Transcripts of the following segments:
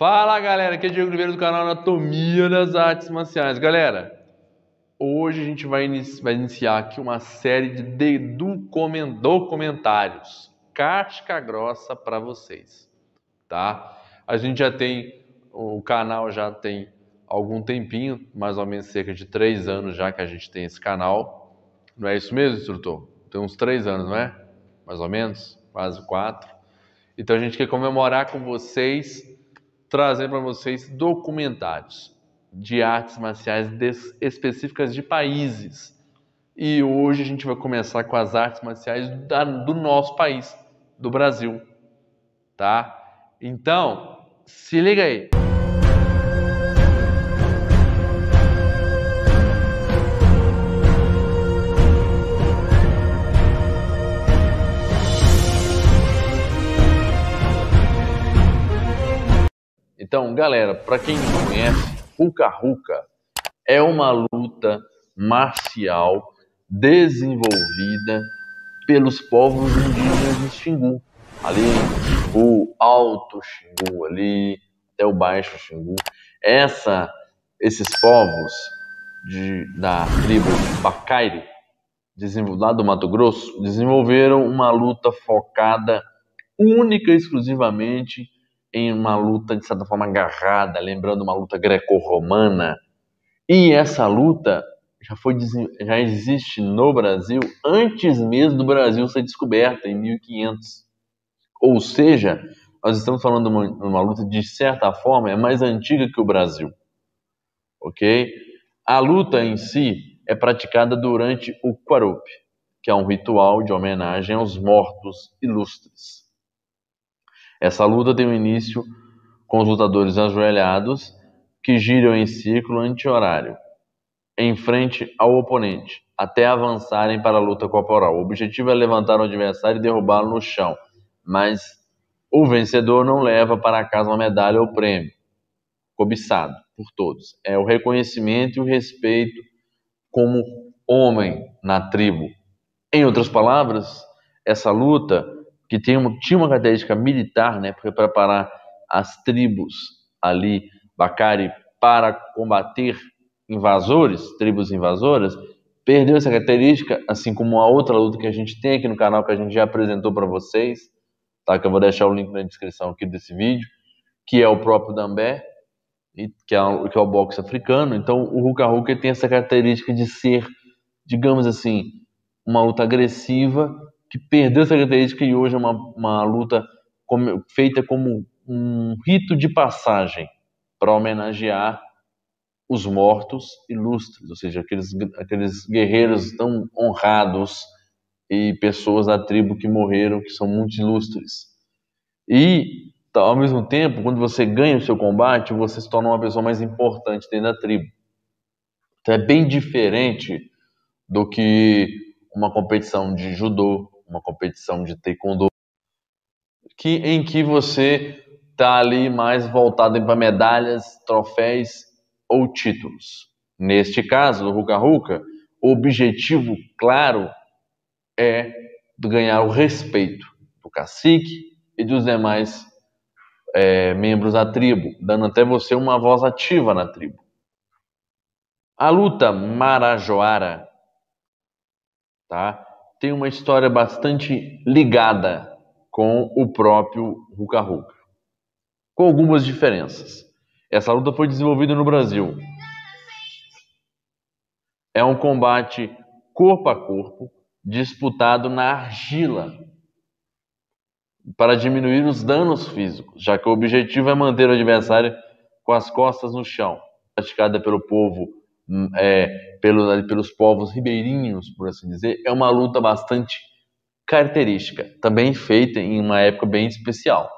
Fala galera, aqui é Diego Oliveira do canal Anatomia das Artes Marciais. Galera, hoje a gente vai, inici vai iniciar aqui uma série de documentários, casca grossa para vocês, tá? A gente já tem, o canal já tem algum tempinho, mais ou menos cerca de três anos já que a gente tem esse canal. Não é isso mesmo, instrutor? Tem uns três anos, não é? Mais ou menos, quase quatro. Então a gente quer comemorar com vocês trazer para vocês documentários de artes marciais específicas de países. E hoje a gente vai começar com as artes marciais da, do nosso país, do Brasil, tá? Então, se liga aí. Então, galera, para quem não conhece, Ruka Ruka é uma luta marcial desenvolvida pelos povos indígenas de Xingu. Ali, o Alto Xingu, ali, até o Baixo Xingu. Essa, esses povos de, da tribo Bacairi, lá do Mato Grosso, desenvolveram uma luta focada única e exclusivamente em uma luta, de certa forma, agarrada, lembrando uma luta greco-romana. E essa luta já, foi, já existe no Brasil antes mesmo do Brasil ser descoberta, em 1500. Ou seja, nós estamos falando de uma, uma luta, de certa forma, é mais antiga que o Brasil. Ok? A luta em si é praticada durante o Quarup, que é um ritual de homenagem aos mortos ilustres. Essa luta deu início com os lutadores ajoelhados, que giram em círculo anti-horário, em frente ao oponente, até avançarem para a luta corporal. O objetivo é levantar o adversário e derrubá-lo no chão, mas o vencedor não leva para casa uma medalha ou prêmio, cobiçado por todos. É o reconhecimento e o respeito como homem na tribo. Em outras palavras, essa luta que tem uma, tinha uma característica militar, né, para preparar as tribos ali, Bacari, para combater invasores, tribos invasoras, perdeu essa característica, assim como a outra luta que a gente tem aqui no canal que a gente já apresentou para vocês, tá? Que eu vou deixar o link na descrição aqui desse vídeo, que é o próprio Dambé, que é, que é o boxe africano. Então, o Huka Huka tem essa característica de ser, digamos assim, uma luta agressiva que perdeu essa característica e hoje é uma, uma luta como, feita como um rito de passagem para homenagear os mortos ilustres, ou seja, aqueles, aqueles guerreiros tão honrados e pessoas da tribo que morreram, que são muito ilustres. E, tá, ao mesmo tempo, quando você ganha o seu combate, você se torna uma pessoa mais importante dentro da tribo. Então é bem diferente do que uma competição de judô, uma competição de taekwondo, que, em que você está ali mais voltado para medalhas, troféus ou títulos. Neste caso, do Ruka Ruka, o objetivo claro é ganhar o respeito do cacique e dos demais é, membros da tribo, dando até você uma voz ativa na tribo. A luta Marajoara, tá? tem uma história bastante ligada com o próprio Huka Huka, com algumas diferenças. Essa luta foi desenvolvida no Brasil. É um combate corpo a corpo, disputado na argila, para diminuir os danos físicos, já que o objetivo é manter o adversário com as costas no chão, praticada pelo povo Hum, é, pelo, pelos povos ribeirinhos, por assim dizer, é uma luta bastante característica, também feita em uma época bem especial.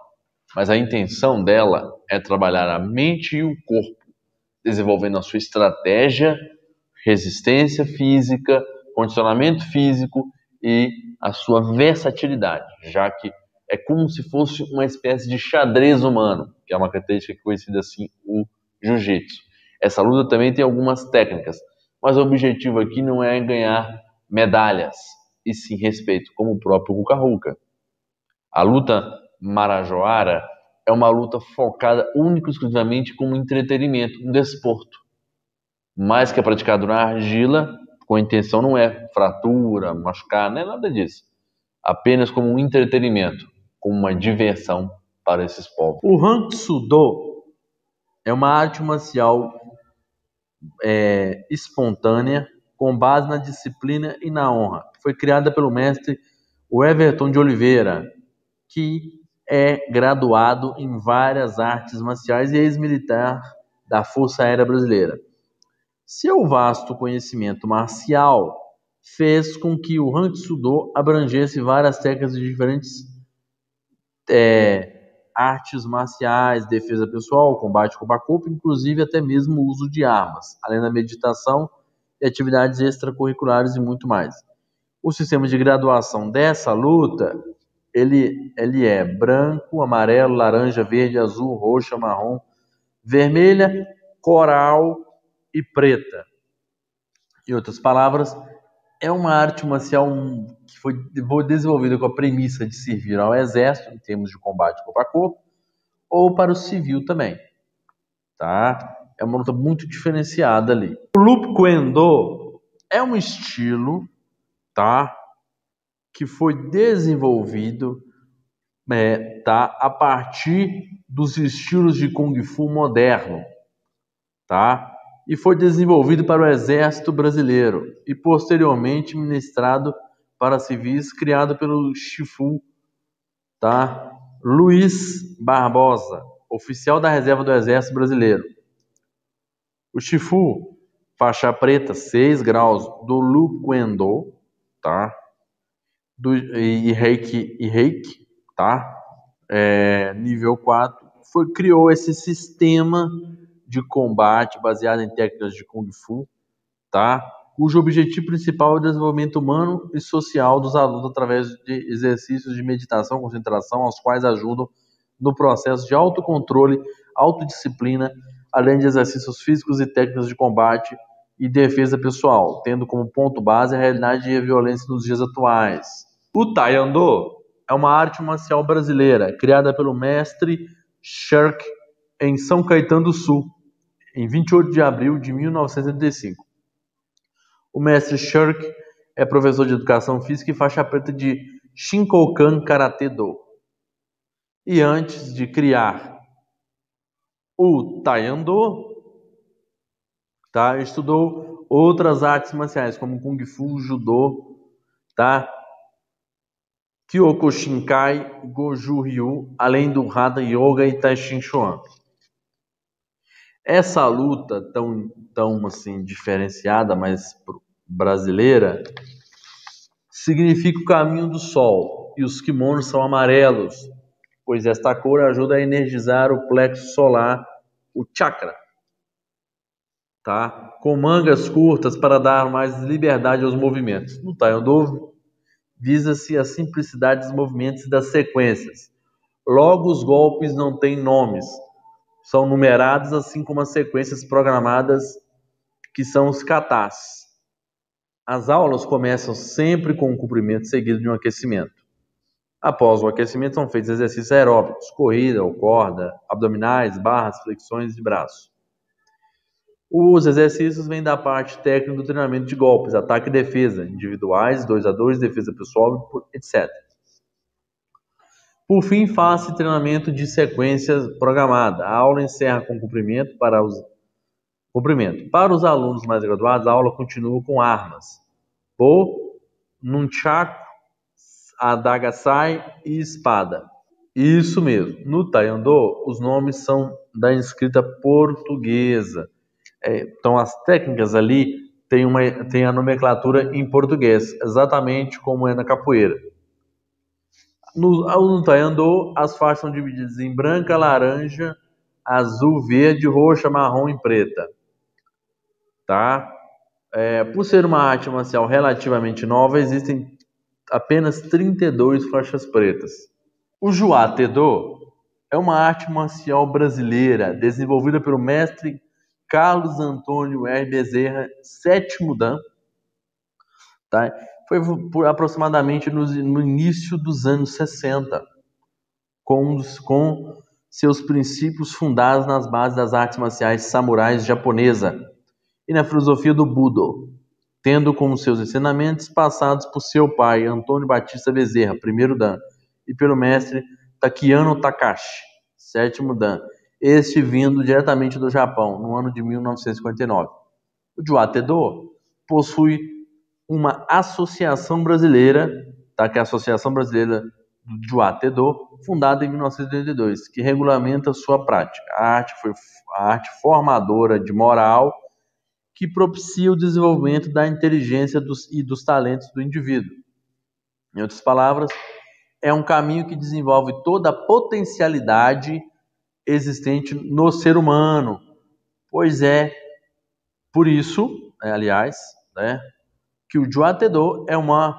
Mas a intenção dela é trabalhar a mente e o corpo, desenvolvendo a sua estratégia, resistência física, condicionamento físico e a sua versatilidade, já que é como se fosse uma espécie de xadrez humano, que é uma característica é conhecida assim, o jiu-jitsu. Essa luta também tem algumas técnicas, mas o objetivo aqui não é ganhar medalhas, e sim respeito, como o próprio Ruka. A luta marajoara é uma luta focada única e exclusivamente como entretenimento, um desporto. Mais que é praticado na argila, com a intenção não é fratura, machucar, não é nada disso. Apenas como um entretenimento, como uma diversão para esses povos. O Hansudo é uma arte marcial é, espontânea, com base na disciplina e na honra. Foi criada pelo mestre Everton de Oliveira, que é graduado em várias artes marciais e ex-militar da Força Aérea Brasileira. Seu vasto conhecimento marcial fez com que o Hank Sudo abrangesse várias técnicas de diferentes é, artes marciais, defesa pessoal, combate com bacupo, inclusive até mesmo o uso de armas, além da meditação e atividades extracurriculares e muito mais. O sistema de graduação dessa luta, ele, ele é branco, amarelo, laranja, verde, azul, roxa, marrom, vermelha, coral e preta. Em outras palavras, é uma arte marcial hum, que foi, desenvolvida com a premissa de servir ao exército, em termos de combate corpo a corpo, ou para o civil também. Tá? É uma luta muito diferenciada ali. O Loop Kuendo é um estilo tá? que foi desenvolvido é, tá? a partir dos estilos de Kung Fu moderno. Tá? e foi desenvolvido para o Exército Brasileiro e posteriormente ministrado para civis, criado pelo Chifu, tá? Luiz Barbosa, oficial da reserva do Exército Brasileiro. O Chifu, faixa preta, 6 graus, do Lu Quendo, tá? Do, e, e Reiki, e Reiki tá? É, nível 4, foi, criou esse sistema de combate baseada em técnicas de Kung Fu, tá? cujo objetivo principal é o desenvolvimento humano e social dos alunos através de exercícios de meditação, concentração, aos quais ajudam no processo de autocontrole, autodisciplina, além de exercícios físicos e técnicas de combate e defesa pessoal, tendo como ponto base a realidade e a violência nos dias atuais. O Taekwondo é uma arte marcial brasileira criada pelo mestre Shirk em São Caetano do Sul, em 28 de abril de 1985. O mestre Shirk é professor de educação física e faixa preta de Shinkokan Karate Do. E antes de criar o Taekwondo, tá, estudou outras artes marciais como Kung Fu, Judo, tá, Kyokushinkai, Goju Ryu, além do Hatha Yoga e Tai Chi Chuan. Essa luta tão, tão assim diferenciada, mas brasileira, significa o caminho do sol, e os kimonos são amarelos, pois esta cor ajuda a energizar o plexo solar, o chakra. Tá? Com mangas curtas para dar mais liberdade aos movimentos. No Taekwondo, visa-se a simplicidade dos movimentos e das sequências. Logo, os golpes não têm nomes, são numeradas, assim como as sequências programadas, que são os catás. As aulas começam sempre com o um cumprimento seguido de um aquecimento. Após o aquecimento, são feitos exercícios aeróbicos, corrida ou corda, abdominais, barras, flexões de braço. Os exercícios vêm da parte técnica do treinamento de golpes, ataque e defesa, individuais, 2 a 2 defesa pessoal, etc. Por fim, faça treinamento de sequência programada. A aula encerra com cumprimento para os cumprimento. Para os alunos mais graduados, a aula continua com armas. Pô, nunchaku, adaga sai e espada. Isso mesmo. No taekwondo, os nomes são da escrita portuguesa. É, então, as técnicas ali têm, uma, têm a nomenclatura em português, exatamente como é na capoeira. No, no tá, as faixas são divididas em branca, laranja, azul, verde, roxa, marrom e preta. Tá? É, por ser uma arte marcial relativamente nova, existem apenas 32 faixas pretas. O Juá é uma arte marcial brasileira desenvolvida pelo mestre Carlos Antônio R. Bezerra, sétimo Dan, tá? foi por aproximadamente no, no início dos anos 60, com, com seus princípios fundados nas bases das artes marciais samurais japonesa e na filosofia do Budo, tendo como seus ensinamentos passados por seu pai, Antônio Batista Bezerra, primeiro Dan, e pelo mestre Takiano Takashi, sétimo Dan, este vindo diretamente do Japão, no ano de 1959. O Juá possui uma associação brasileira, tá? que é a Associação Brasileira do Atedor, fundada em 1982, que regulamenta sua prática. A arte foi a arte formadora de moral que propicia o desenvolvimento da inteligência dos, e dos talentos do indivíduo. Em outras palavras, é um caminho que desenvolve toda a potencialidade existente no ser humano. Pois é, por isso, né, aliás, né, que o Juatedô é uma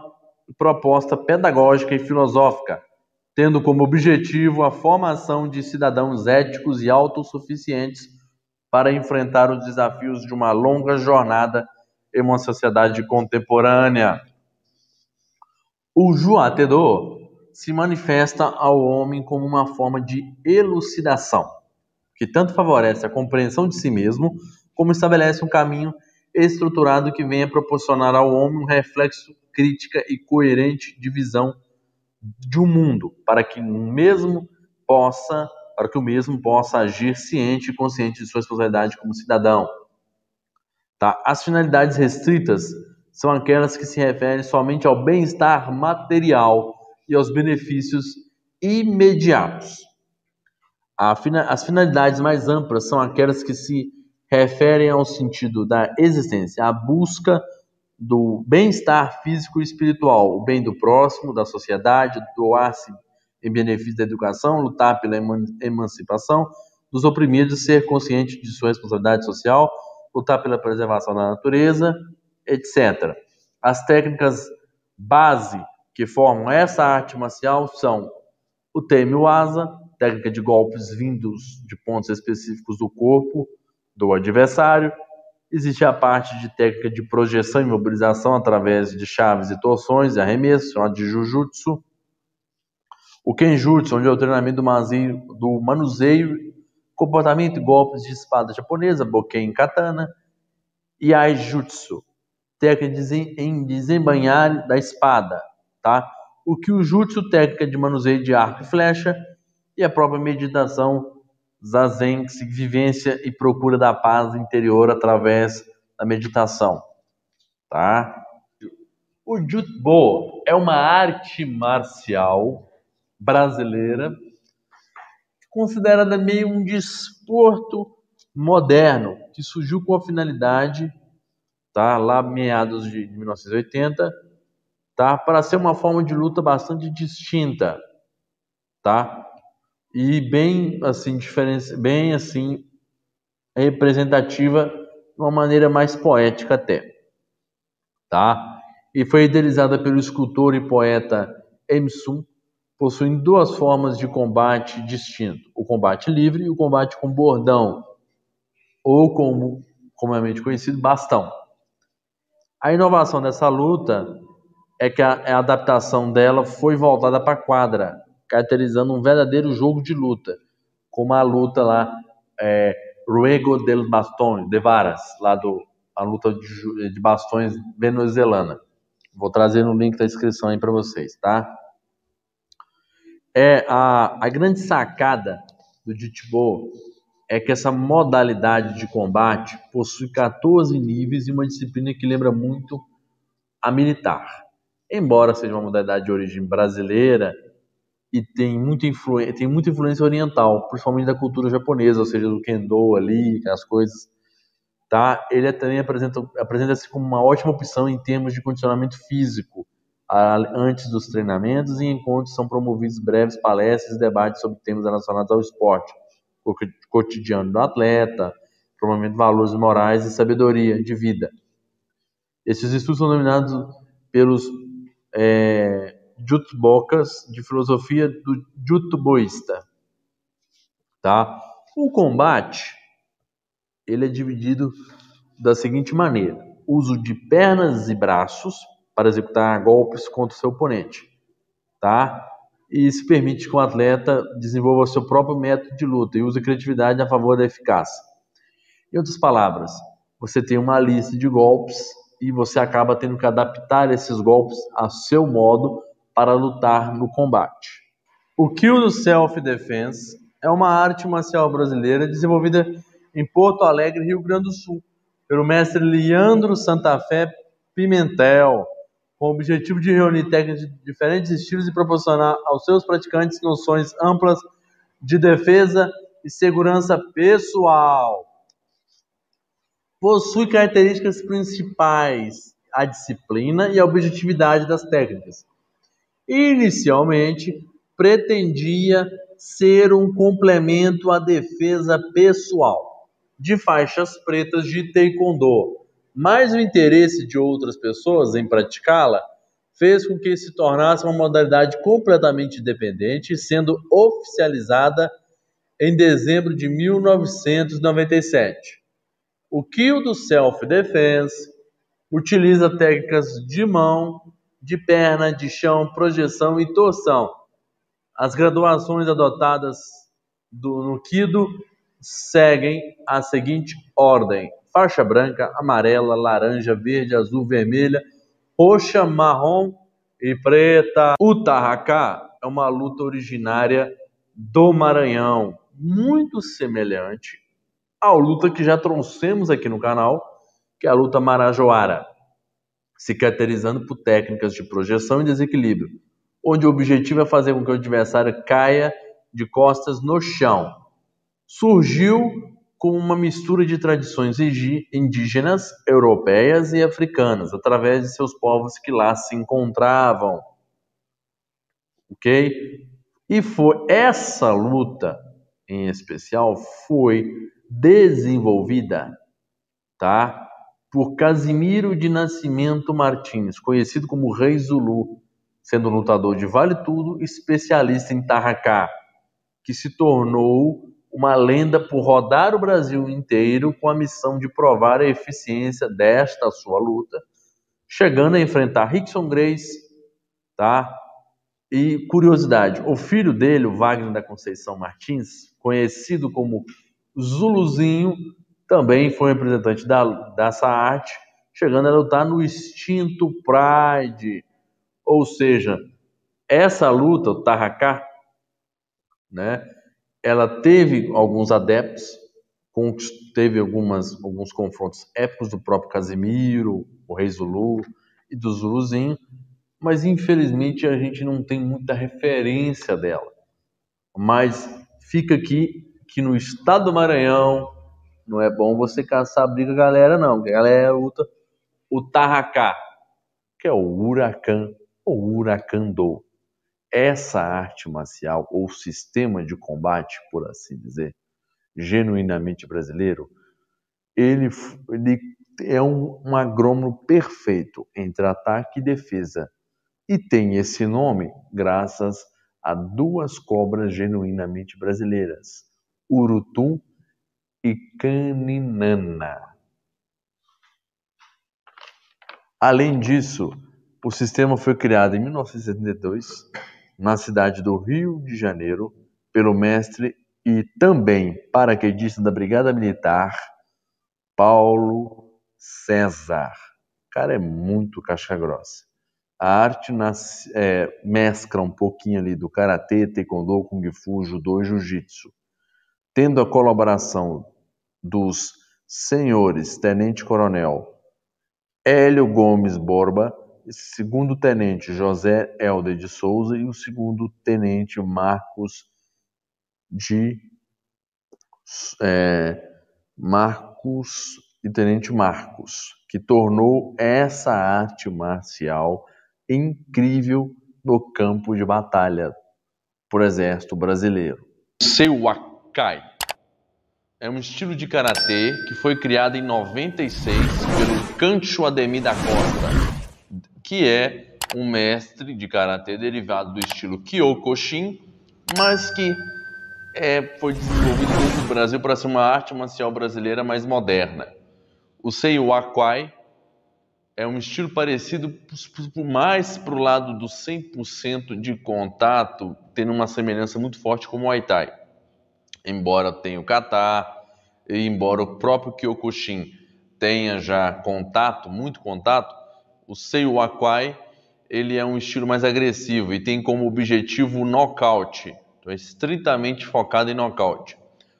proposta pedagógica e filosófica, tendo como objetivo a formação de cidadãos éticos e autossuficientes para enfrentar os desafios de uma longa jornada em uma sociedade contemporânea. O Juatedô se manifesta ao homem como uma forma de elucidação, que tanto favorece a compreensão de si mesmo, como estabelece um caminho estruturado que venha proporcionar ao homem um reflexo crítica e coerente de visão de um mundo, para que o mesmo possa, para que o mesmo possa agir ciente e consciente de sua responsabilidade como cidadão. Tá? As finalidades restritas são aquelas que se referem somente ao bem-estar material e aos benefícios imediatos. As finalidades mais amplas são aquelas que se referem ao sentido da existência, à busca do bem-estar físico e espiritual, o bem do próximo, da sociedade, doar-se em benefício da educação, lutar pela emancipação dos oprimidos, ser consciente de sua responsabilidade social, lutar pela preservação da natureza, etc. As técnicas base que formam essa arte marcial são o temiwaza, técnica de golpes vindos de pontos específicos do corpo, do adversário. Existe a parte de técnica de projeção e mobilização através de chaves e torções e arremessos, chamada de jujutsu. O kenjutsu, onde é o treinamento do, do manuseio, comportamento e golpes de espada japonesa, boken katana. E aijutsu, técnica de, em desembanhar da espada, tá? O que o jutsu, técnica de manuseio de arco e flecha, e a própria meditação Zazen, vivência e procura da paz interior através da meditação. Tá? O Jutbo é uma arte marcial brasileira considerada meio um desporto moderno que surgiu com a finalidade, tá, lá meados de 1980, tá, para ser uma forma de luta bastante distinta, tá, e bem assim bem assim representativa, de uma maneira mais poética até, tá? E foi idealizada pelo escultor e poeta Emsun, possuindo duas formas de combate distinto: o combate livre e o combate com bordão, ou como comumente conhecido, bastão. A inovação dessa luta é que a, a adaptação dela foi voltada para a quadra, caracterizando um verdadeiro jogo de luta, como a luta lá, é, Ruego del Bastón, de Varas, lá do, a luta de, de bastões venezuelana. Vou trazer no link da descrição aí para vocês, tá? É a, a grande sacada do Jitbo é que essa modalidade de combate possui 14 níveis e uma disciplina que lembra muito a militar. Embora seja uma modalidade de origem brasileira, e tem muita, influ... tem muita influência oriental, principalmente da cultura japonesa, ou seja, do kendo ali, as coisas, tá? Ele também apresenta-se como uma ótima opção em termos de condicionamento físico, antes dos treinamentos e encontros são promovidos breves palestras e debates sobre temas relacionados ao esporte, o cotidiano do atleta, promovendo valores morais e sabedoria de vida. Esses estudos são dominados pelos é, Jutbocas, de filosofia do Jutboista. Tá? O combate ele é dividido da seguinte maneira: uso de pernas e braços para executar golpes contra o seu oponente, tá? E isso permite que o um atleta desenvolva seu próprio método de luta e use a criatividade a favor da eficácia. Em outras palavras, você tem uma lista de golpes e você acaba tendo que adaptar esses golpes a seu modo para lutar no combate. O do Self-Defense é uma arte marcial brasileira desenvolvida em Porto Alegre, Rio Grande do Sul, pelo mestre Leandro Santa Fé Pimentel, com o objetivo de reunir técnicas de diferentes estilos e proporcionar aos seus praticantes noções amplas de defesa e segurança pessoal. Possui características principais a disciplina e a objetividade das técnicas, Inicialmente, pretendia ser um complemento à defesa pessoal de faixas pretas de taekwondo, mas o interesse de outras pessoas em praticá-la fez com que se tornasse uma modalidade completamente independente, sendo oficializada em dezembro de 1997. O Kyo do Self Defense utiliza técnicas de mão, de perna, de chão, projeção e torção. As graduações adotadas do, no Kido seguem a seguinte ordem: faixa branca, amarela, laranja, verde, azul, vermelha, roxa, marrom e preta. O tarracá é uma luta originária do Maranhão, muito semelhante à luta que já trouxemos aqui no canal, que é a luta marajoara se caracterizando por técnicas de projeção e desequilíbrio, onde o objetivo é fazer com que o adversário caia de costas no chão. Surgiu com uma mistura de tradições indígenas, europeias e africanas, através de seus povos que lá se encontravam. Ok? E foi essa luta em especial foi desenvolvida, tá? por Casimiro de Nascimento Martins, conhecido como Rei Zulu, sendo lutador de vale tudo, especialista em tarracá, que se tornou uma lenda por rodar o Brasil inteiro com a missão de provar a eficiência desta sua luta, chegando a enfrentar Rickson Grace, tá? E curiosidade, o filho dele, o Wagner da Conceição Martins, conhecido como Zuluzinho, também foi representante da, dessa arte, chegando a lutar no extinto Pride. Ou seja, essa luta, o Tarraká, né, ela teve alguns adeptos, teve algumas, alguns confrontos épicos do próprio Casimiro, o Rei Zulu e do Zuluzinho, mas infelizmente a gente não tem muita referência dela. Mas fica aqui que no estado do Maranhão, não é bom você caçar briga galera, não. A galera luta o Tarraká, que é o huracan ou huracandô. Essa arte marcial ou sistema de combate, por assim dizer, genuinamente brasileiro, ele, ele é um, um agrônomo perfeito entre ataque e defesa. E tem esse nome graças a duas cobras genuinamente brasileiras, Urutum e Caninana. Além disso, o sistema foi criado em 1972 na cidade do Rio de Janeiro pelo mestre e também paraquedista da Brigada Militar Paulo César. O cara é muito caixa grossa. A arte é, mescla um pouquinho ali do karatê, taekwondo, kung fu, judô e jiu-jitsu, tendo a colaboração dos senhores Tenente-Coronel Hélio Gomes Borba, segundo tenente José Helder de Souza e o segundo tenente Marcos de é, Marcos e tenente Marcos, que tornou essa arte marcial incrível no campo de batalha por exército brasileiro. Seu Acai é um estilo de karatê que foi criado em 96 pelo Kancho Ademi da Costa, que é um mestre de karatê derivado do estilo Kyokushin, mas que é, foi desenvolvido no Brasil para ser uma arte marcial brasileira mais moderna. O Seiwakwai é um estilo parecido mais para o lado do 100% de contato, tendo uma semelhança muito forte com o Muay Thai embora tenha o Catar, embora o próprio Kyokushin tenha já contato, muito contato, o Seiyu Akwai ele é um estilo mais agressivo e tem como objetivo o nocaute, então é estritamente focado em nocaute.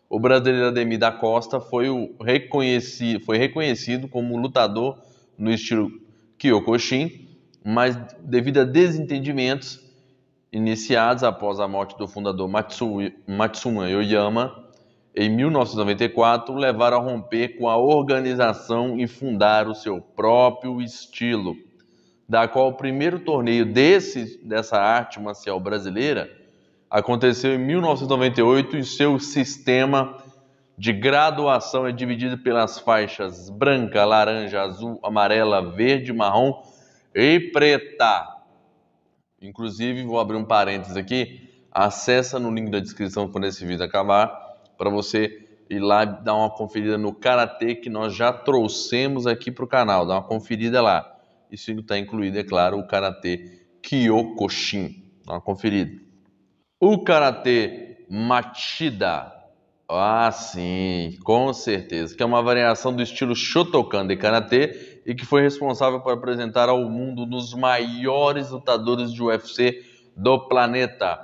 O brasileiro Ademir da Costa foi, o reconheci, foi reconhecido como lutador no estilo Kyokushin, mas devido a desentendimentos iniciados após a morte do fundador Matsuma Yoyama em 1994, levaram a romper com a organização e fundar o seu próprio estilo, da qual o primeiro torneio desse, dessa arte marcial brasileira aconteceu em 1998 e seu sistema de graduação é dividido pelas faixas branca, laranja, azul, amarela, verde, marrom e preta. Inclusive, vou abrir um parênteses aqui, acessa no link da descrição quando esse vídeo acabar, para você ir lá dar uma conferida no Karatê que nós já trouxemos aqui para o canal, dá uma conferida lá. Isso está incluído, é claro, o Karatê Kyokushin, dá uma conferida. O Karatê Machida, ah sim, com certeza, que é uma variação do estilo Shotokan de Karatê, e que foi responsável por apresentar ao mundo um dos maiores lutadores de UFC do planeta,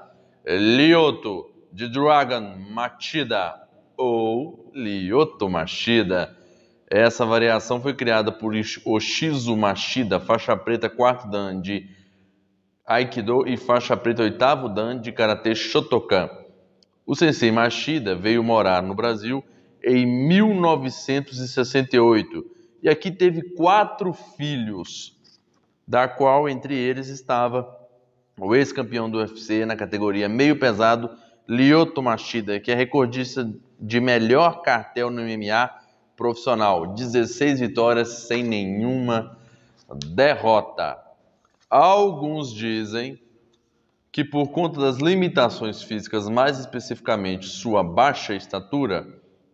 Lyoto de Dragon Machida ou Lyoto Machida. Essa variação foi criada por Oshizu Machida, faixa preta quarto dan de Aikido e faixa preta oitavo dan de Karate Shotokan. O sensei Machida veio morar no Brasil em 1968 e aqui teve quatro filhos, da qual entre eles estava o ex-campeão do UFC na categoria meio pesado, Lyoto Machida, que é recordista de melhor cartel no MMA profissional, 16 vitórias sem nenhuma derrota. Alguns dizem que por conta das limitações físicas, mais especificamente sua baixa estatura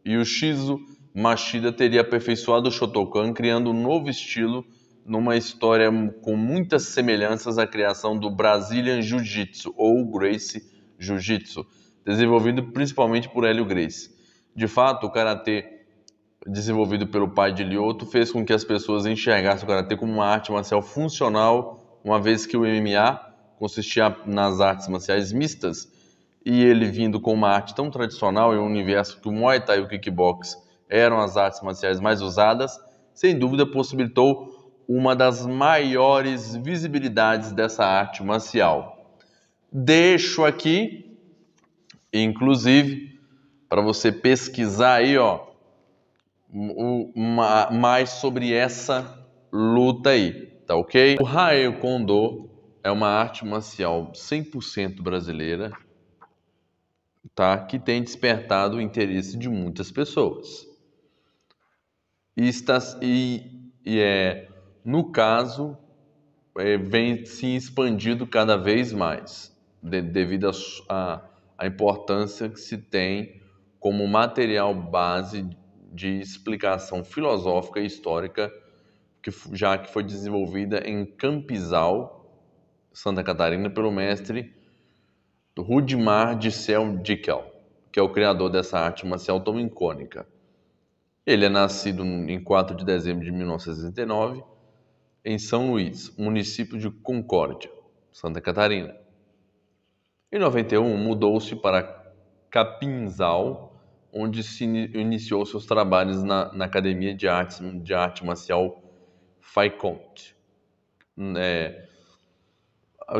e o Shizu Machida teria aperfeiçoado o Shotokan, criando um novo estilo numa história com muitas semelhanças à criação do Brazilian Jiu-Jitsu ou Gracie Jiu-Jitsu, desenvolvido principalmente por Hélio Gracie. De fato, o karatê desenvolvido pelo pai de Lyoto fez com que as pessoas enxergassem o karatê como uma arte marcial funcional, uma vez que o MMA consistia nas artes marciais mistas, e ele vindo com uma arte tão tradicional e um universo que o Muay Thai e o kickbox eram as artes marciais mais usadas, sem dúvida possibilitou uma das maiores visibilidades dessa arte marcial. Deixo aqui, inclusive, para você pesquisar aí, ó, uma, mais sobre essa luta aí, tá ok? O Raio Kondo é uma arte marcial 100% brasileira, tá? Que tem despertado o interesse de muitas pessoas e, está, e, e é, no caso, é, vem se expandindo cada vez mais, de, devido à importância que se tem como material base de explicação filosófica e histórica, que, já que foi desenvolvida em Campizal, Santa Catarina, pelo mestre Rudimar de Cel Dickel, que é o criador dessa arte marcial tão icônica. Ele é nascido em 4 de dezembro de 1969 em São Luís, município de Concórdia, Santa Catarina. Em 91, mudou-se para Capinzal, onde se iniciou seus trabalhos na, na Academia de, Artes, de Arte Marcial Faiconte. É,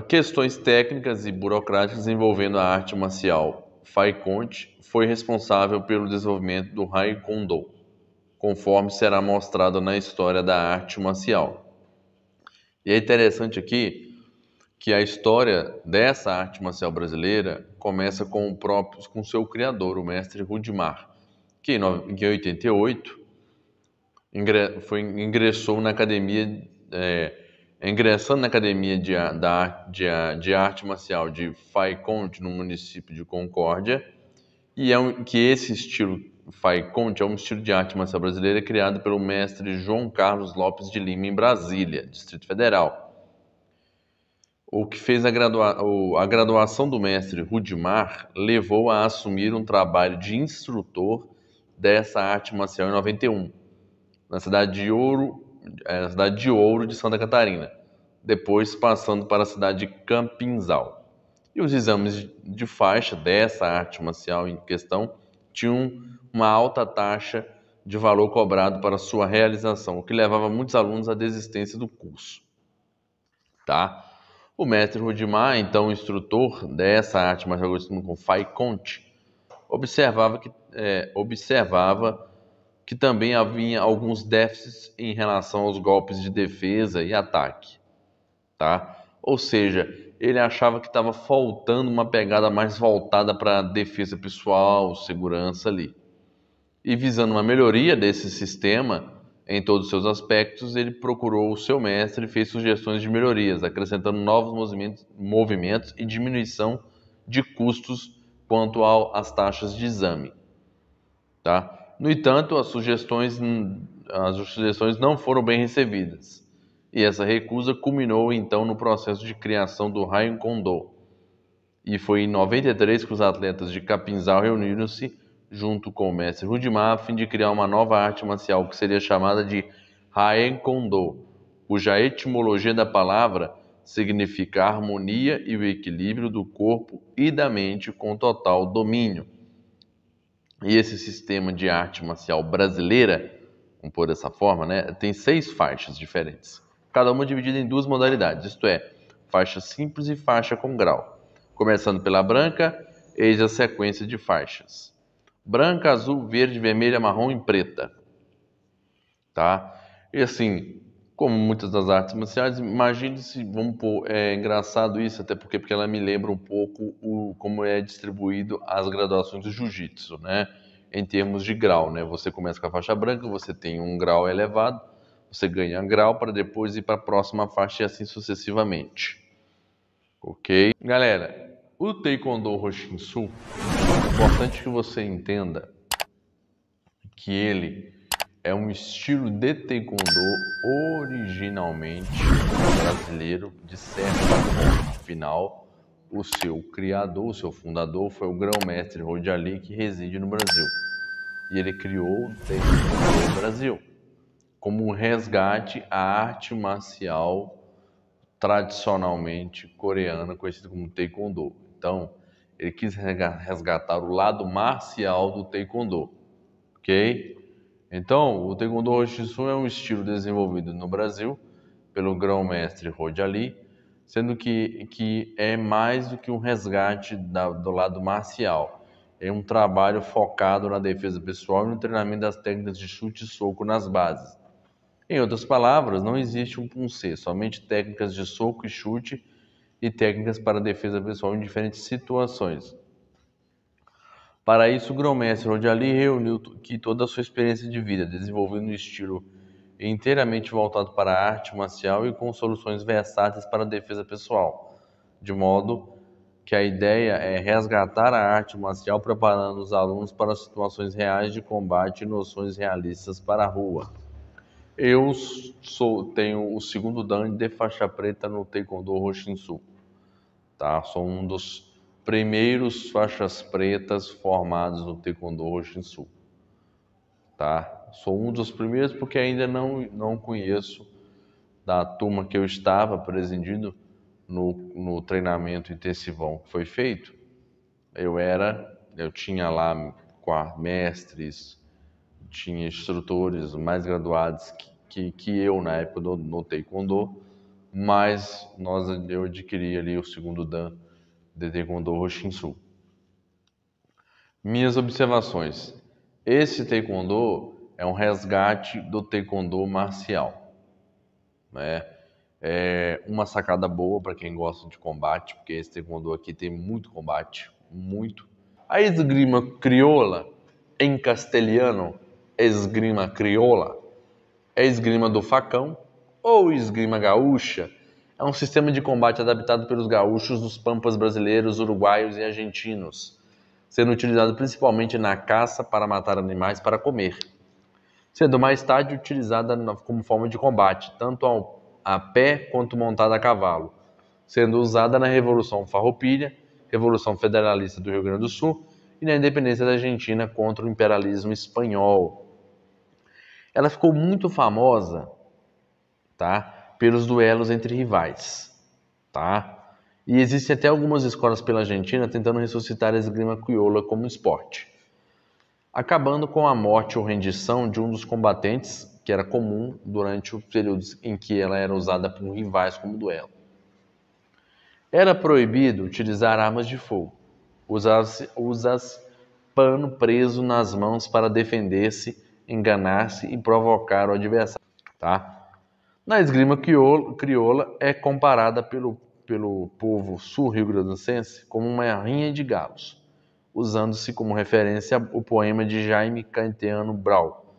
questões técnicas e burocráticas envolvendo a arte marcial Faiconte foi responsável pelo desenvolvimento do Raikondo, conforme será mostrado na história da arte marcial. E é interessante aqui que a história dessa arte marcial brasileira começa com o próprio, com seu criador, o mestre Rudimar, que em 88 foi, ingressou na academia, é, ingressando na academia de, da, de, de arte marcial de Faiconde, no município de Concórdia, e é um, que esse estilo Fai Conte é um estilo de arte marcial brasileira criado pelo mestre João Carlos Lopes de Lima em Brasília, Distrito Federal. O que fez a, gradua... a graduação do mestre Rudimar levou a assumir um trabalho de instrutor dessa arte marcial em 91, na cidade de Ouro, é, na cidade de, Ouro de Santa Catarina, depois passando para a cidade de Campinzal. E os exames de faixa dessa arte marcial em questão tinham uma alta taxa de valor cobrado para sua realização, o que levava muitos alunos à desistência do curso. Tá? O mestre Rudimar, então instrutor dessa arte marcial agostina com Fai Conte, observava que, é, observava que também havia alguns déficits em relação aos golpes de defesa e ataque. Tá? Ou seja, ele achava que estava faltando uma pegada mais voltada para defesa pessoal, segurança ali e visando uma melhoria desse sistema em todos os seus aspectos, ele procurou o seu mestre e fez sugestões de melhorias, acrescentando novos movimentos, e diminuição de custos quanto às taxas de exame. Tá? No entanto, as sugestões, as sugestões não foram bem recebidas, e essa recusa culminou então no processo de criação do Rayon Condor. E foi em 93 que os atletas de Capinzal reuniram-se junto com o mestre Rudimar, a fim de criar uma nova arte marcial que seria chamada de Haen Kondo, cuja etimologia da palavra significa a harmonia e o equilíbrio do corpo e da mente com total domínio. E esse sistema de arte marcial brasileira, vamos pôr dessa forma, né, tem seis faixas diferentes, cada uma dividida em duas modalidades, isto é, faixa simples e faixa com grau. Começando pela branca, eis a sequência de faixas branca, azul, verde, vermelha, marrom e preta. Tá? E assim, como muitas das artes marciais, imagine-se, vamos pôr, é engraçado isso, até porque, porque ela me lembra um pouco o, como é distribuído as graduações do jiu-jitsu, né? Em termos de grau, né? Você começa com a faixa branca, você tem um grau elevado, você ganha grau para depois ir para a próxima faixa e assim sucessivamente. Ok? Galera, o Taekwondo Roshinsu, é importante que você entenda que ele é um estilo de Taekwondo originalmente brasileiro, de certo Final, Afinal, o seu criador, o seu fundador foi o grão-mestre Rodi Lee que reside no Brasil. E ele criou o Taekwondo no Brasil como um resgate à arte marcial tradicionalmente coreana, conhecida como Taekwondo. Então, ele quis resgatar o lado marcial do taekwondo, ok? Então, o taekwondo Hoshisun é um estilo desenvolvido no Brasil pelo grão-mestre Rodiali, sendo que, que é mais do que um resgate da, do lado marcial. É um trabalho focado na defesa pessoal e no treinamento das técnicas de chute e soco nas bases. Em outras palavras, não existe um punce, somente técnicas de soco e chute e técnicas para defesa pessoal em diferentes situações. Para isso, o grão-mestre Rodiali reuniu que toda a sua experiência de vida, desenvolvendo um estilo inteiramente voltado para a arte marcial e com soluções versáteis para a defesa pessoal, de modo que a ideia é resgatar a arte marcial preparando os alunos para situações reais de combate e noções realistas para a rua. Eu sou, tenho o segundo dan de faixa preta no Taekwondo Roshinsu tá? Sou um dos primeiros faixas pretas formados no Taekwondo Hoshinsu, tá? Sou um dos primeiros porque ainda não, não conheço da turma que eu estava presidindo no, no treinamento intensivão que foi feito. Eu era, eu tinha lá mestres, tinha instrutores mais graduados que, que, que eu na época do, no Taekwondo, mas nós, eu adquiri ali o segundo Dan de Taekwondo Roshinsu. Minhas observações. Esse Taekwondo é um resgate do Taekwondo marcial. Né? É uma sacada boa para quem gosta de combate, porque esse Taekwondo aqui tem muito combate, muito. A esgrima crioula, em castelhano, esgrima crioula, é esgrima do facão, ou esgrima gaúcha é um sistema de combate adaptado pelos gaúchos dos pampas brasileiros, uruguaios e argentinos, sendo utilizado principalmente na caça para matar animais para comer, sendo mais tarde utilizada como forma de combate, tanto ao, a pé quanto montada a cavalo, sendo usada na Revolução Farroupilha, Revolução Federalista do Rio Grande do Sul e na independência da Argentina contra o imperialismo espanhol. Ela ficou muito famosa tá? Pelos duelos entre rivais, tá? E existem até algumas escolas pela Argentina tentando ressuscitar a esgrima crioula como esporte, acabando com a morte ou rendição de um dos combatentes, que era comum durante os períodos em que ela era usada por rivais como duelo. Era proibido utilizar armas de fogo, usasse se pano preso nas mãos para defender-se, enganar-se e provocar o adversário, tá? Na esgrima crioula é comparada pelo, pelo povo sul grandense como uma rinha de galos, usando-se como referência o poema de Jaime Canteano Brau,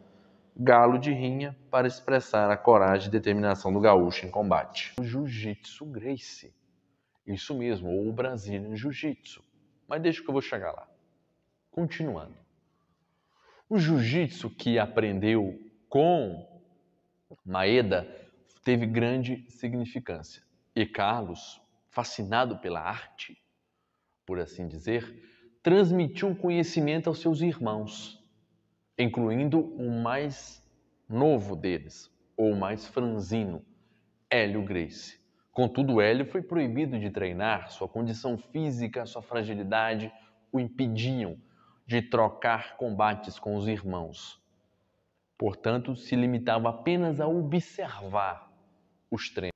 Galo de Rinha, para expressar a coragem e determinação do gaúcho em combate. O Jiu-Jitsu Grace, isso mesmo, ou o Brazilian Jiu-Jitsu, mas deixa que eu vou chegar lá. Continuando. O jiu-jitsu que aprendeu com Maeda teve grande significância. E Carlos, fascinado pela arte, por assim dizer, transmitiu conhecimento aos seus irmãos, incluindo o mais novo deles, ou mais franzino, Hélio Grace. Contudo, Hélio foi proibido de treinar, sua condição física, sua fragilidade o impediam de trocar combates com os irmãos. Portanto, se limitava apenas a observar os treinos.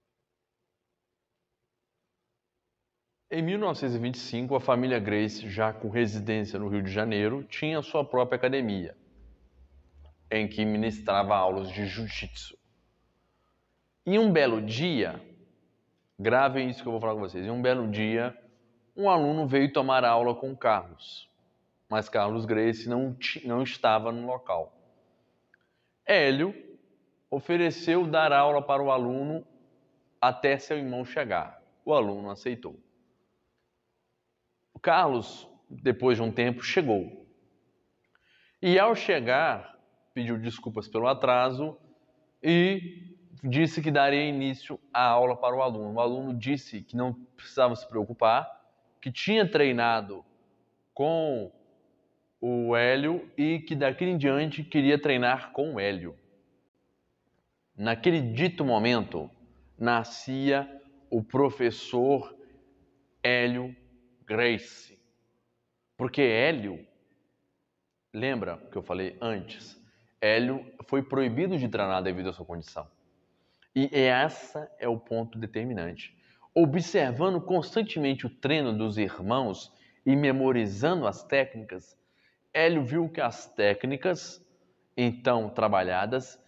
Em 1925, a família Grace, já com residência no Rio de Janeiro, tinha sua própria academia, em que ministrava aulas de jiu-jitsu. Em um belo dia, gravem isso que eu vou falar com vocês, em um belo dia, um aluno veio tomar aula com Carlos, mas Carlos Grace não, não estava no local. Hélio ofereceu dar aula para o aluno até seu irmão chegar. O aluno aceitou. O Carlos, depois de um tempo, chegou. E ao chegar, pediu desculpas pelo atraso e disse que daria início à aula para o aluno. O aluno disse que não precisava se preocupar, que tinha treinado com o Hélio e que daqui em diante queria treinar com o Hélio. Naquele dito momento, nascia o professor Hélio Grace. Porque Hélio, lembra que eu falei antes, Hélio foi proibido de treinar devido à sua condição. E essa é o ponto determinante. Observando constantemente o treino dos irmãos e memorizando as técnicas, Hélio viu que as técnicas, então trabalhadas,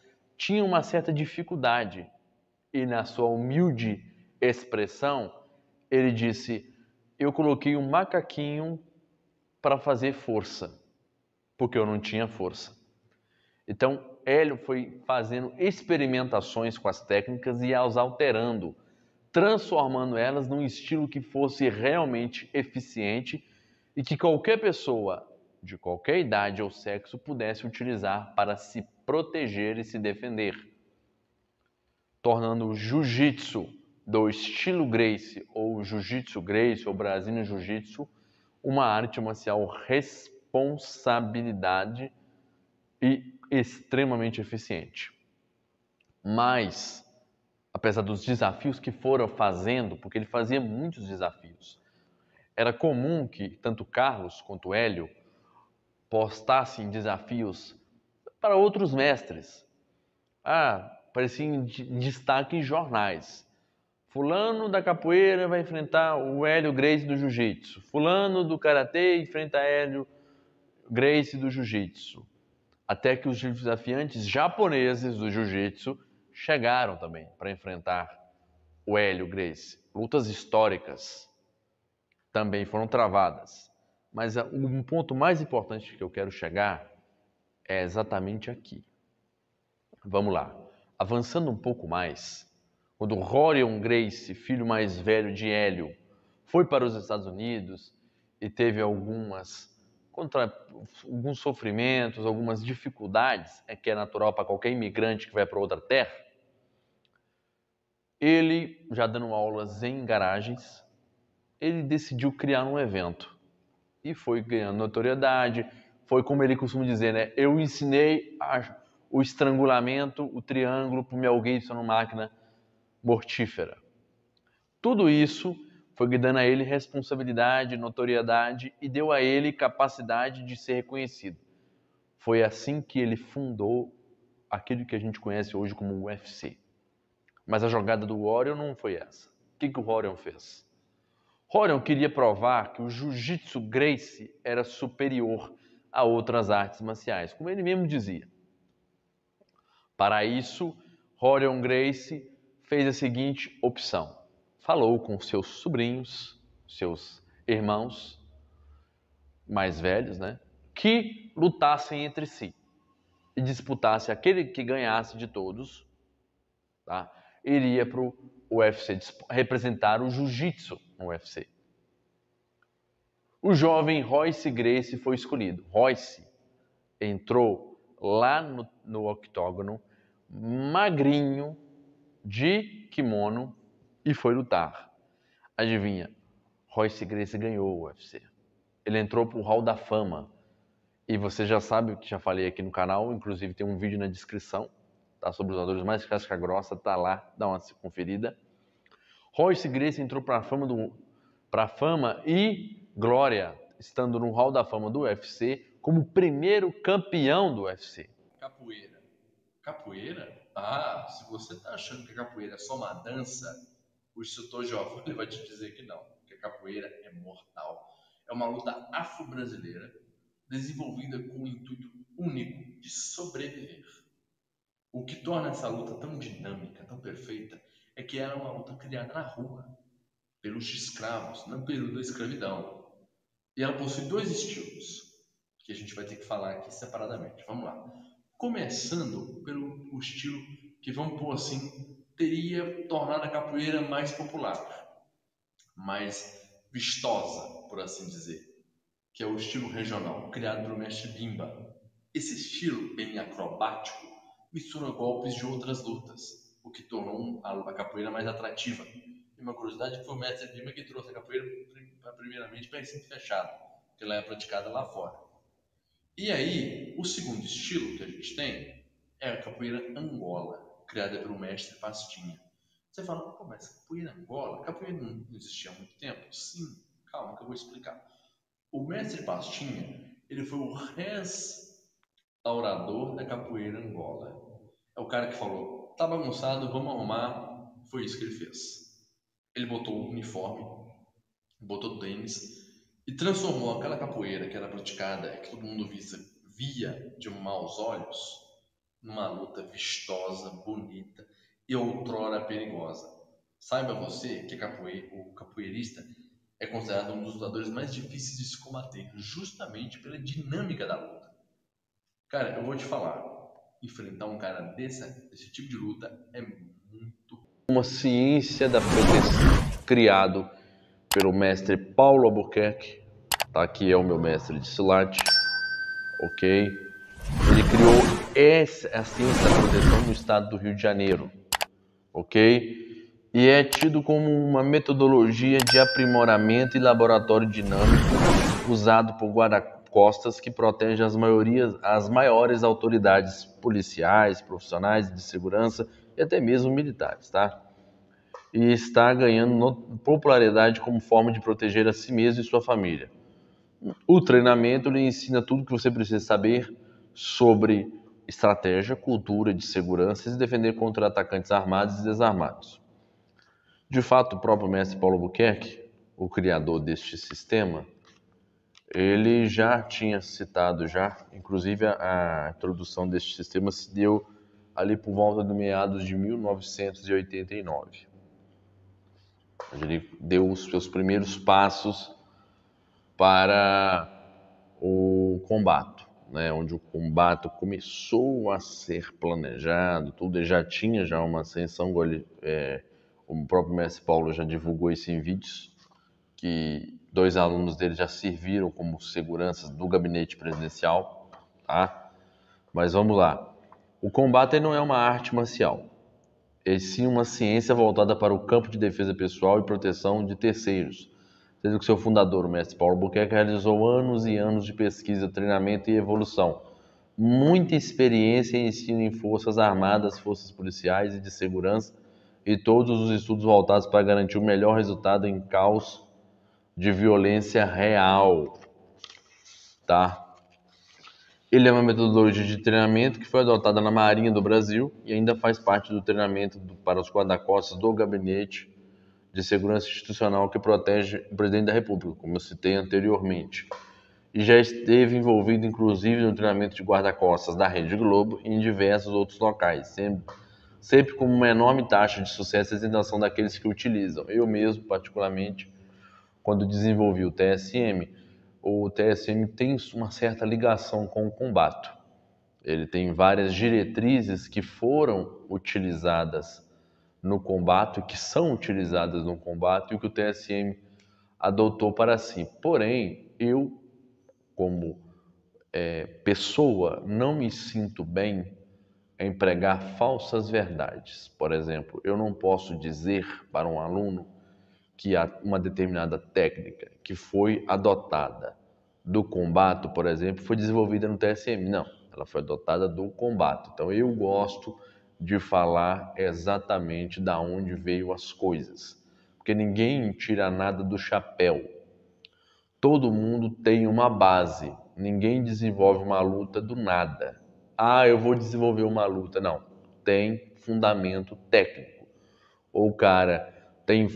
tinha uma certa dificuldade e, na sua humilde expressão, ele disse: Eu coloquei um macaquinho para fazer força, porque eu não tinha força. Então, Hélio foi fazendo experimentações com as técnicas e as alterando, transformando elas num estilo que fosse realmente eficiente e que qualquer pessoa, de qualquer idade ou sexo pudesse utilizar para se proteger e se defender, tornando o jiu-jitsu do estilo Grace ou jiu-jitsu Grace ou Brasília Jiu-jitsu uma arte marcial responsabilidade e extremamente eficiente. Mas, apesar dos desafios que foram fazendo, porque ele fazia muitos desafios, era comum que tanto Carlos quanto Hélio postassem desafios para outros mestres. Ah, parecia em destaque em jornais. Fulano da capoeira vai enfrentar o Hélio Grace do jiu-jitsu. Fulano do karatê enfrenta Hélio Grace do jiu-jitsu. Até que os desafiantes japoneses do jiu-jitsu chegaram também para enfrentar o Hélio Grace. Lutas históricas também foram travadas. Mas ah, um ponto mais importante que eu quero chegar é exatamente aqui. Vamos lá. Avançando um pouco mais, quando Rorion Grace, filho mais velho de Hélio, foi para os Estados Unidos e teve algumas contra alguns sofrimentos, algumas dificuldades, é que é natural para qualquer imigrante que vai para outra terra. Ele, já dando aulas em garagens, ele decidiu criar um evento e foi ganhando notoriedade. Foi como ele costuma dizer, né? Eu ensinei a, o estrangulamento, o triângulo para o Mel Gibson no máquina mortífera. Tudo isso foi dando a ele responsabilidade, notoriedade e deu a ele capacidade de ser reconhecido. Foi assim que ele fundou aquilo que a gente conhece hoje como UFC. Mas a jogada do Orion não foi essa. O que, que o Orion fez? Rorion queria provar que o jiu-jitsu Grace era superior a outras artes marciais, como ele mesmo dizia. Para isso, Rorion Grace fez a seguinte opção: falou com seus sobrinhos, seus irmãos mais velhos, né, que lutassem entre si e disputasse aquele que ganhasse de todos, tá? Iria para o UFC, representar o jiu-jitsu no UFC. O jovem Royce Gracie foi escolhido. Royce entrou lá no, no octógono, magrinho, de kimono e foi lutar. Adivinha, Royce Gracie ganhou o UFC. Ele entrou para o Hall da Fama. E você já sabe o que já falei aqui no canal, inclusive tem um vídeo na descrição tá sobre os jogadores mais casca grossa, tá lá, dá uma conferida. Royce Grace entrou para a fama do para fama e glória, estando no Hall da Fama do UFC como primeiro campeão do UFC. Capoeira. Capoeira? Ah, se você tá achando que a capoeira é só uma dança, o instrutor Giovanni vai te dizer que não, que a capoeira é mortal. É uma luta afro-brasileira desenvolvida com o intuito único de sobreviver. O que torna essa luta tão dinâmica, tão perfeita, é que era uma luta criada na rua, pelos escravos, no período da escravidão. E ela possui dois estilos, que a gente vai ter que falar aqui separadamente. Vamos lá. Começando pelo estilo que, vamos pôr assim, teria tornado a capoeira mais popular, mais vistosa, por assim dizer, que é o estilo regional, criado pelo mestre Bimba. Esse estilo bem acrobático mistura golpes de outras lutas, o que tornou a capoeira mais atrativa. E uma curiosidade é foi o mestre Lima que trouxe a capoeira primeiramente para recinto fechado, que ela é praticada lá fora. E aí, o segundo estilo que a gente tem é a capoeira angola, criada pelo mestre Pastinha. Você fala, Pô, mas capoeira angola? Capoeira não existia há muito tempo? Sim, calma que eu vou explicar. O mestre Pastinha, ele foi o res Laurador da Capoeira Angola. É o cara que falou: tá bagunçado, vamos arrumar. Foi isso que ele fez. Ele botou o uniforme, botou o tênis e transformou aquela capoeira que era praticada, que todo mundo visa, via de maus olhos, numa luta vistosa, bonita e outrora perigosa. Saiba você que capoeira, o capoeirista é considerado um dos lutadores mais difíceis de se combater, justamente pela dinâmica da luta. Cara, eu vou te falar, enfrentar um cara desse, desse tipo de luta é muito. Uma ciência da proteção criado pelo mestre Paulo Albuquerque, tá? Que é o meu mestre de silate, ok? Ele criou essa, a ciência da proteção no estado do Rio de Janeiro, ok? e é tido como uma metodologia de aprimoramento e laboratório dinâmico usado por guarda costas que protege as, maiorias, as maiores autoridades policiais, profissionais de segurança e até mesmo militares, tá? E está ganhando popularidade como forma de proteger a si mesmo e sua família. O treinamento lhe ensina tudo que você precisa saber sobre estratégia, cultura de segurança e defender contra atacantes armados e desarmados. De fato, o próprio mestre Paulo Buquerque, o criador deste sistema, ele já tinha citado já, inclusive a, a introdução deste sistema se deu ali por volta do meados de 1989. Ele deu os seus primeiros passos para o combate, né, onde o combate começou a ser planejado, tudo já tinha já uma ascensão, é, o próprio mestre Paulo já divulgou isso em vídeos que dois alunos dele já serviram como seguranças do gabinete presidencial, tá? Mas vamos lá. O combate não é uma arte marcial, é sim uma ciência voltada para o campo de defesa pessoal e proteção de terceiros, sendo que seu fundador, o mestre Paulo Buquerque, realizou anos e anos de pesquisa, treinamento e evolução, muita experiência em ensino em forças armadas, forças policiais e de segurança, e todos os estudos voltados para garantir o melhor resultado em caos de violência real, tá? Ele é uma metodologia de treinamento que foi adotada na Marinha do Brasil e ainda faz parte do treinamento do, para os guarda-costas do Gabinete de Segurança Institucional que protege o Presidente da República, como eu citei anteriormente. E já esteve envolvido, inclusive, no treinamento de guarda-costas da Rede Globo e em diversos outros locais, sempre, sempre com uma enorme taxa de sucesso e aceitação daqueles que utilizam. Eu mesmo, particularmente, quando desenvolvi o TSM, o TSM tem uma certa ligação com o combate. Ele tem várias diretrizes que foram utilizadas no combate, que são utilizadas no combate e que o TSM adotou para si. Porém, eu, como é, pessoa, não me sinto bem em pregar falsas verdades. Por exemplo, eu não posso dizer para um aluno que uma determinada técnica que foi adotada do combate, por exemplo, foi desenvolvida no TSM. Não, ela foi adotada do combate. Então eu gosto de falar exatamente da onde veio as coisas, porque ninguém tira nada do chapéu. Todo mundo tem uma base. Ninguém desenvolve uma luta do nada. Ah, eu vou desenvolver uma luta. Não, tem fundamento técnico. Ou o cara tem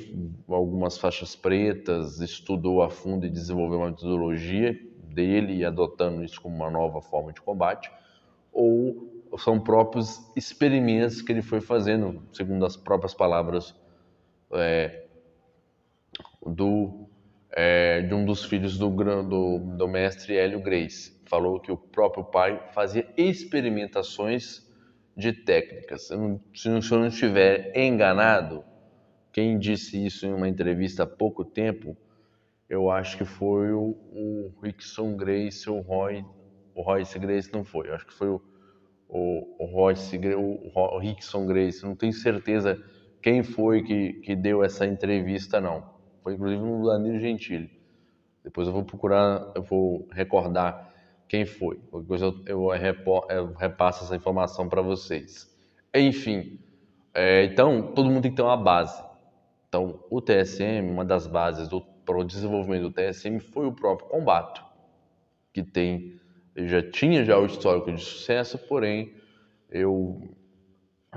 algumas faixas pretas, estudou a fundo e desenvolveu uma metodologia dele, adotando isso como uma nova forma de combate, ou são próprios experimentos que ele foi fazendo, segundo as próprias palavras é, do, é, de um dos filhos do, do, do mestre Hélio Grace. Falou que o próprio pai fazia experimentações de técnicas. Se o senhor não estiver enganado, quem disse isso em uma entrevista há pouco tempo, eu acho que foi o, o Rickson Grace, o Roy, o Royce Grace não foi, eu acho que foi o, o, o Royce, o, o Rickson Grace, não tenho certeza quem foi que, que deu essa entrevista não. Foi inclusive o Danilo Gentili. Depois eu vou procurar, eu vou recordar quem foi. Depois eu, eu, eu repasso essa informação para vocês. Enfim, é, então todo mundo tem que ter uma base. Então, o TSM, uma das bases do, para o desenvolvimento do TSM foi o próprio combate, que tem já tinha já o histórico de sucesso, porém eu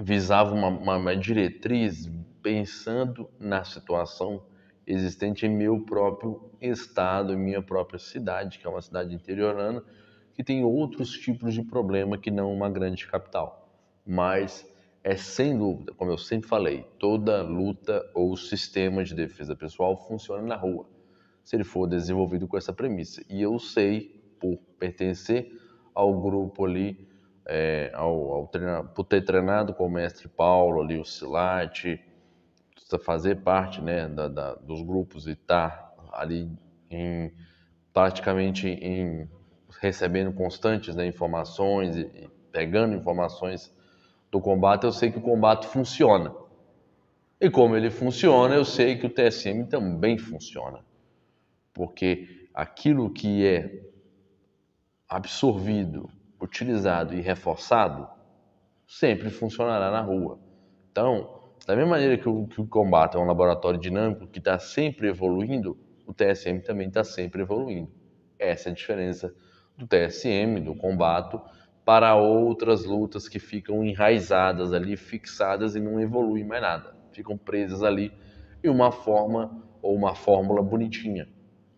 visava uma, uma, uma diretriz pensando na situação existente em meu próprio estado, em minha própria cidade, que é uma cidade interiorana, que tem outros tipos de problema que não uma grande capital. Mas é sem dúvida, como eu sempre falei, toda luta ou sistema de defesa pessoal funciona na rua, se ele for desenvolvido com essa premissa. E eu sei, por pertencer ao grupo ali, é, ao, ao treinar, por ter treinado com o mestre Paulo ali, o Silate, fazer parte né, da, da, dos grupos e estar tá ali em, praticamente em, recebendo constantes né, informações e, e pegando informações do combate, eu sei que o combate funciona. E como ele funciona, eu sei que o TSM também funciona. Porque aquilo que é absorvido, utilizado e reforçado sempre funcionará na rua. Então, da mesma maneira que o, que o combate é um laboratório dinâmico que está sempre evoluindo, o TSM também está sempre evoluindo. Essa é a diferença do TSM, do combate para outras lutas que ficam enraizadas ali, fixadas e não evoluem mais nada. Ficam presas ali em uma forma ou uma fórmula bonitinha.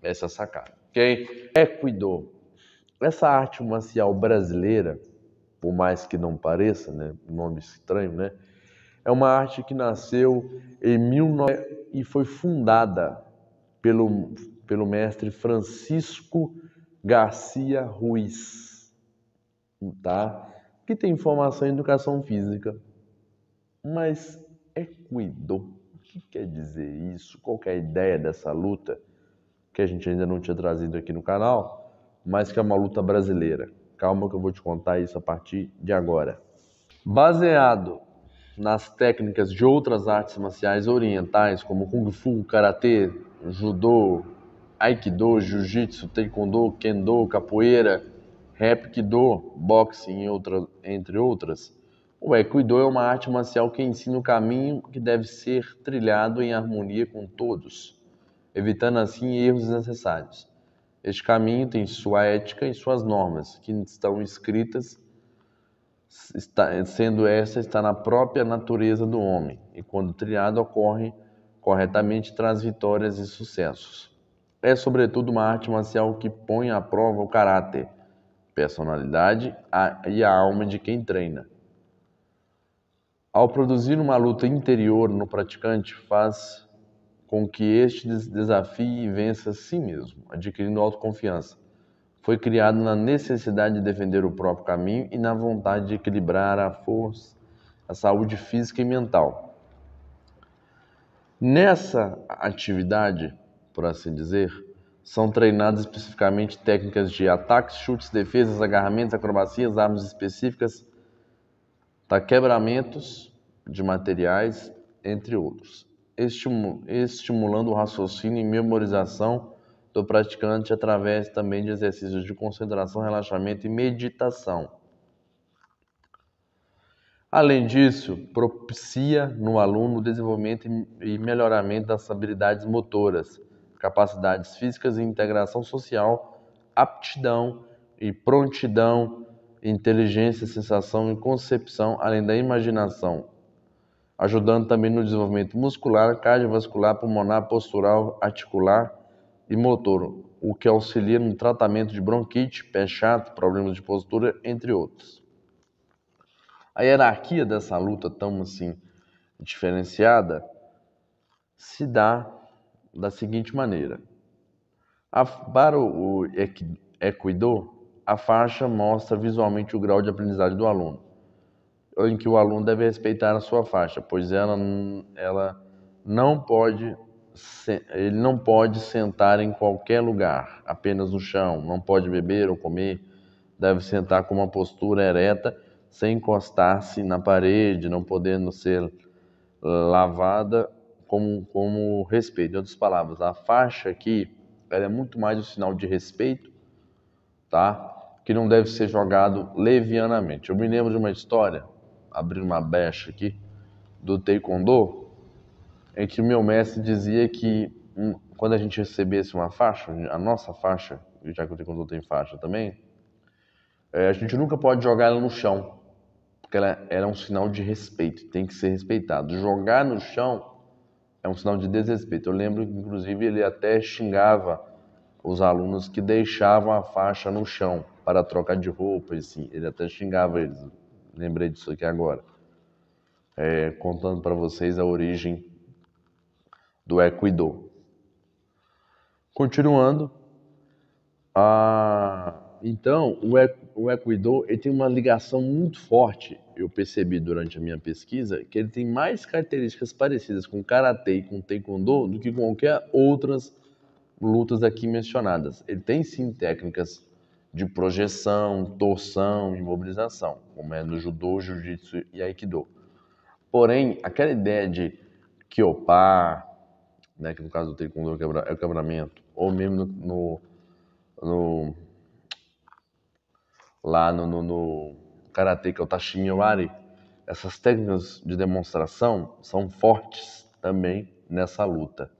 Essa sacada, ok? Equidor. Essa arte marcial brasileira, por mais que não pareça, né? Nome estranho, né? É uma arte que nasceu em 19... e foi fundada pelo, pelo mestre Francisco Garcia Ruiz tá? Que tem formação em educação física. Mas é cuidou. o que quer dizer isso? Qual é a ideia dessa luta que a gente ainda não tinha trazido aqui no canal, mas que é uma luta brasileira? Calma que eu vou te contar isso a partir de agora. Baseado nas técnicas de outras artes marciais orientais, como Kung Fu, Karatê, Judô, Aikido, Jiu-Jitsu, Taekwondo, Kendo, Capoeira, Hapkido, boxe, em outra, entre outras, o Aikido é uma arte marcial que ensina o caminho que deve ser trilhado em harmonia com todos, evitando assim erros desnecessários. Este caminho tem sua ética e suas normas, que estão escritas, está, sendo essa está na própria natureza do homem, e quando trilhado ocorre corretamente traz vitórias e sucessos. É sobretudo uma arte marcial que põe à prova o caráter, personalidade e a alma de quem treina. Ao produzir uma luta interior no praticante, faz com que este desafie e vença a si mesmo, adquirindo autoconfiança. Foi criado na necessidade de defender o próprio caminho e na vontade de equilibrar a força, a saúde física e mental. Nessa atividade, por assim dizer, são treinadas especificamente técnicas de ataques, chutes, defesas, agarramentos, acrobacias, armas específicas, quebramentos de materiais, entre outros, estimulando o raciocínio e memorização do praticante através também de exercícios de concentração, relaxamento e meditação. Além disso, propicia no aluno o desenvolvimento e melhoramento das habilidades motoras capacidades físicas e integração social, aptidão e prontidão, inteligência, sensação e concepção, além da imaginação, ajudando também no desenvolvimento muscular, cardiovascular, pulmonar, postural, articular e motor, o que auxilia no tratamento de bronquite, pé chato, problemas de postura, entre outros. A hierarquia dessa luta tão assim diferenciada se dá da seguinte maneira: a, para o, o Equidor, a faixa mostra visualmente o grau de aprendizagem do aluno, em que o aluno deve respeitar a sua faixa, pois ela, ela não pode ele não pode sentar em qualquer lugar, apenas no chão, não pode beber ou comer, deve sentar com uma postura ereta, sem encostar-se na parede, não podendo ser ah, lavada como, como respeito. Em outras palavras, a faixa aqui ela é muito mais um sinal de respeito, tá? que não deve ser jogado levianamente. Eu me lembro de uma história, abrindo uma brecha aqui, do Taekwondo, em que o meu mestre dizia que um, quando a gente recebesse uma faixa, a nossa faixa, já que o Taekwondo tem faixa também, é, a gente nunca pode jogar ela no chão, porque ela, é, ela é um sinal de respeito, tem que ser respeitado. Jogar no chão é um sinal de desrespeito. Eu lembro que, inclusive, ele até xingava os alunos que deixavam a faixa no chão para trocar de roupa, assim. Ele até xingava eles. Lembrei disso aqui agora. É, contando para vocês a origem do Equidô. Continuando, a... Então, o, e, o Equidor ele tem uma ligação muito forte, eu percebi durante a minha pesquisa, que ele tem mais características parecidas com Karatê e com Taekwondo do que com qualquer outras lutas aqui mencionadas. Ele tem sim técnicas de projeção, torção, imobilização, como é no Judô, Jiu-Jitsu e Aikido. Porém, aquela ideia de Kyopar, né, que no caso do Taekwondo é o é quebramento, ou mesmo no, no, no lá no, no, no karatê, que é o Tashiwari, essas técnicas de demonstração são fortes também nessa luta.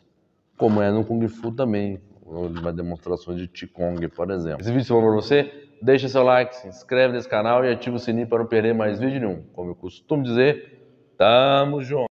Como é no Kung Fu também, uma demonstrações de Qigong, por exemplo. Esse vídeo foi para você? Deixa seu like, se inscreve nesse canal e ativa o sininho para não perder mais vídeo nenhum. Como eu costumo dizer, tamo junto!